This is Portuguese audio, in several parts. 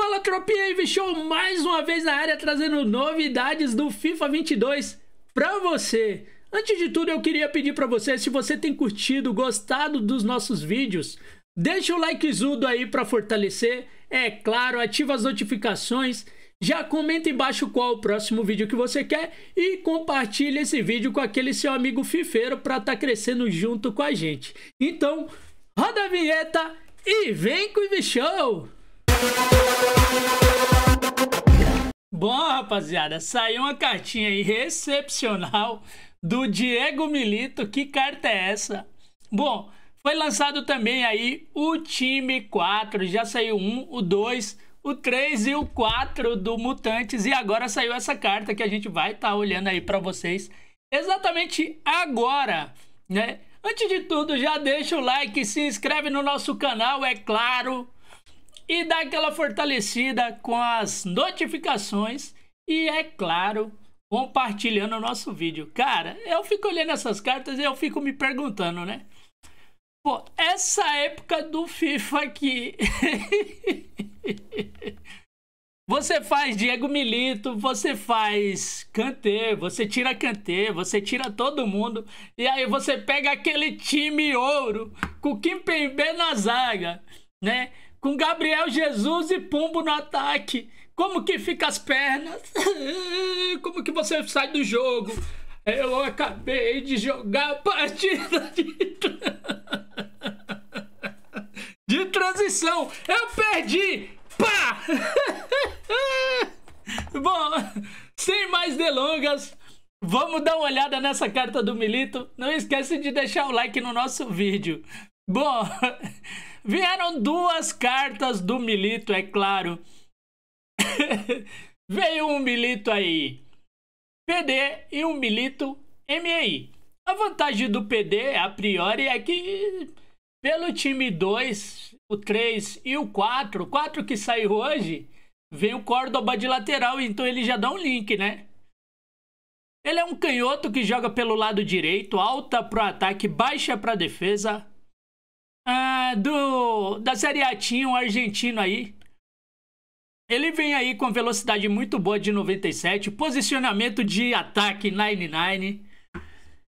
Fala tropinha e show mais uma vez na área trazendo novidades do FIFA 22 para você. Antes de tudo eu queria pedir para você se você tem curtido, gostado dos nossos vídeos, deixa o likezudo aí para fortalecer. É claro, ativa as notificações, já comenta embaixo qual o próximo vídeo que você quer e compartilha esse vídeo com aquele seu amigo fifeiro para estar tá crescendo junto com a gente. Então, roda a vinheta e vem com o Show! Bom, rapaziada, saiu uma cartinha aí excepcional do Diego Milito. Que carta é essa? Bom, foi lançado também aí o time 4. Já saiu um, o 2, o 3 e o 4 do Mutantes. E agora saiu essa carta que a gente vai estar tá olhando aí para vocês exatamente agora, né? Antes de tudo, já deixa o like, se inscreve no nosso canal, é claro e dá aquela fortalecida com as notificações e, é claro, compartilhando o nosso vídeo. Cara, eu fico olhando essas cartas e eu fico me perguntando, né? Pô, essa época do FIFA aqui. você faz Diego Milito, você faz Kanté, você tira Kanté, você tira todo mundo. E aí você pega aquele time ouro com o Kimpembe na zaga, né? com Gabriel Jesus e Pombo no ataque. Como que fica as pernas? Como que você sai do jogo? Eu acabei de jogar a partida de, de transição. Eu perdi. Pá! Bom, sem mais delongas, vamos dar uma olhada nessa carta do Milito. Não esquece de deixar o like no nosso vídeo. Bom, Vieram duas cartas do Milito, é claro. Veio um Milito aí PD e um Milito MI. A vantagem do PD, a priori, é que pelo time 2, o 3 e o 4, o 4 que saiu hoje, vem o Córdoba de lateral, então ele já dá um link, né? Ele é um canhoto que joga pelo lado direito, alta pro ataque, baixa para defesa, ah, do, da Série A tinha um argentino aí. Ele vem aí com velocidade muito boa de 97, posicionamento de ataque 99.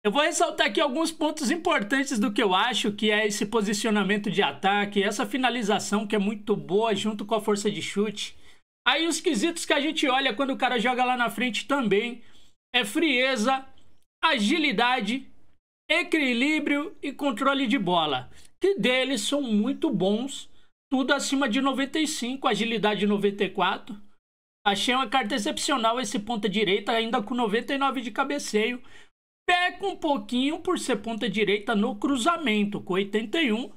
Eu vou ressaltar aqui alguns pontos importantes do que eu acho, que é esse posicionamento de ataque, essa finalização que é muito boa junto com a força de chute. Aí os quesitos que a gente olha quando o cara joga lá na frente também é frieza, agilidade, equilíbrio e controle de bola que deles são muito bons, tudo acima de 95, agilidade 94. Achei uma carta excepcional esse ponta direita, ainda com 99 de cabeceio. Peca um pouquinho por ser ponta direita no cruzamento, com 81.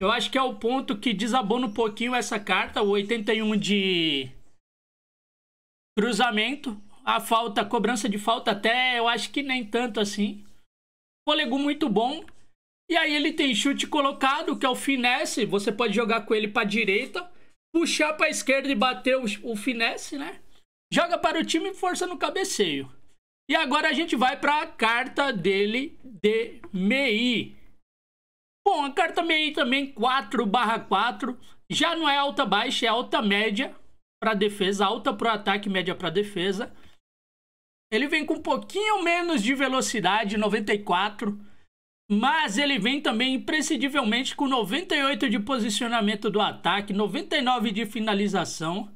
Eu acho que é o ponto que desabona um pouquinho essa carta, o 81 de cruzamento. A falta, a cobrança de falta até, eu acho que nem tanto assim. Fôlego muito bom, e aí ele tem chute colocado, que é o finesse. Você pode jogar com ele para direita, puxar para esquerda e bater o, o finesse, né? Joga para o time e força no cabeceio. E agora a gente vai para a carta dele de MEI. Bom, a carta MEI também 4/4, já não é alta baixa, é alta média para defesa, alta para ataque, média para defesa. Ele vem com um pouquinho menos de velocidade, 94 mas ele vem também imprescindivelmente com 98 de posicionamento do ataque, 99 de finalização.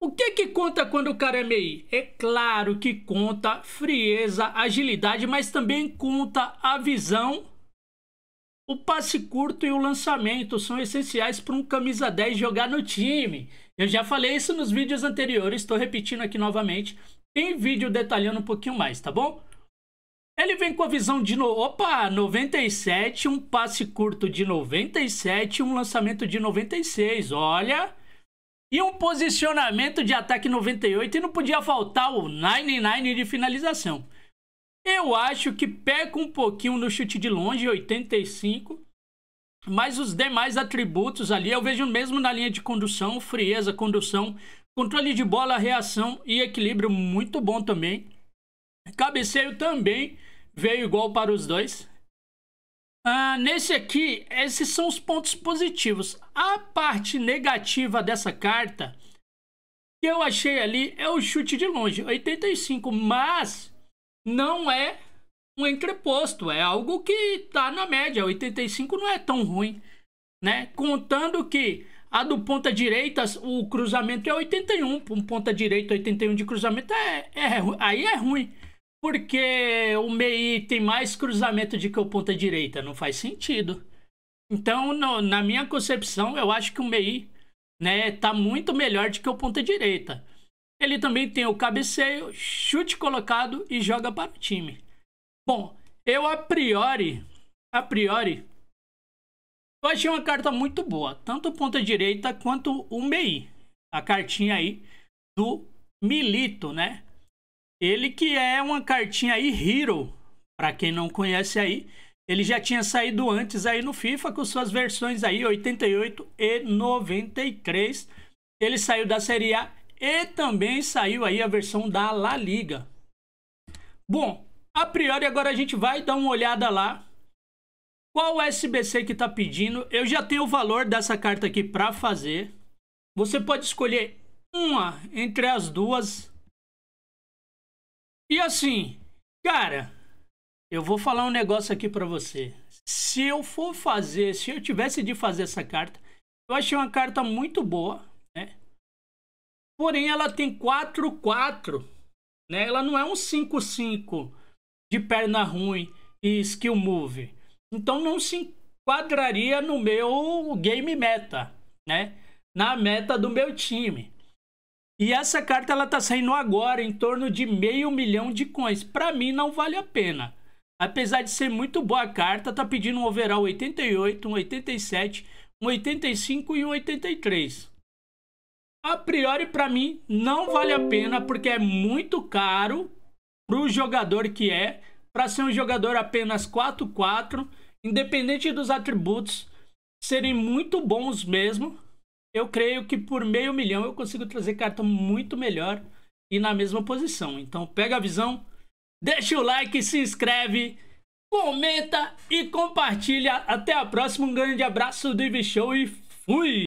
O que que conta quando o cara é MEI? É claro que conta frieza, agilidade, mas também conta a visão. O passe curto e o lançamento são essenciais para um camisa 10 jogar no time. Eu já falei isso nos vídeos anteriores, estou repetindo aqui novamente. Tem vídeo detalhando um pouquinho mais, tá bom? Ele vem com a visão de. No... Opa, 97, um passe curto de 97, um lançamento de 96. Olha. E um posicionamento de ataque 98. E não podia faltar o 99 de finalização. Eu acho que peca um pouquinho no chute de longe, 85. Mas os demais atributos ali eu vejo mesmo na linha de condução, frieza, condução, controle de bola, reação e equilíbrio muito bom também. Cabeceio também veio igual para os dois. Ah, nesse aqui, esses são os pontos positivos. A parte negativa dessa carta que eu achei ali é o chute de longe, 85, mas não é um entreposto, é algo que está na média, 85 não é tão ruim, né? Contando que a do ponta direita, o cruzamento é 81, um ponta direita 81 de cruzamento é, é, é aí é ruim porque o MEI tem mais cruzamento de que o ponta direita. Não faz sentido. Então, no, na minha concepção, eu acho que o MEI né, tá muito melhor do que o ponta direita. Ele também tem o cabeceio, chute colocado e joga para o time. Bom, eu a priori, a priori, eu achei uma carta muito boa, tanto ponta direita quanto o MEI. A cartinha aí do Milito, né? Ele que é uma cartinha aí Hero, para quem não conhece aí, ele já tinha saído antes aí no FIFA com suas versões aí 88 e 93. Ele saiu da Série A e também saiu aí a versão da La Liga. Bom, a priori agora a gente vai dar uma olhada lá. Qual o SBC que tá pedindo? Eu já tenho o valor dessa carta aqui para fazer. Você pode escolher uma entre as duas e assim, cara, eu vou falar um negócio aqui para você. Se eu for fazer, se eu tivesse de fazer essa carta, eu achei uma carta muito boa, né? Porém, ela tem 4-4, né? Ela não é um 5-5 de perna ruim e skill move. Então não se enquadraria no meu game meta, né? Na meta do meu time. E essa carta ela tá saindo agora em torno de meio milhão de coins. Para mim não vale a pena. Apesar de ser muito boa a carta, tá pedindo um overall 88, um 87, um 85 e um 83. A priori para mim não vale a pena porque é muito caro pro jogador que é, para ser um jogador apenas 4-4, independente dos atributos serem muito bons mesmo eu creio que por meio milhão eu consigo trazer carta muito melhor e na mesma posição. Então pega a visão, deixa o like, se inscreve, comenta e compartilha. Até a próxima, um grande abraço do Ivy Show e fui!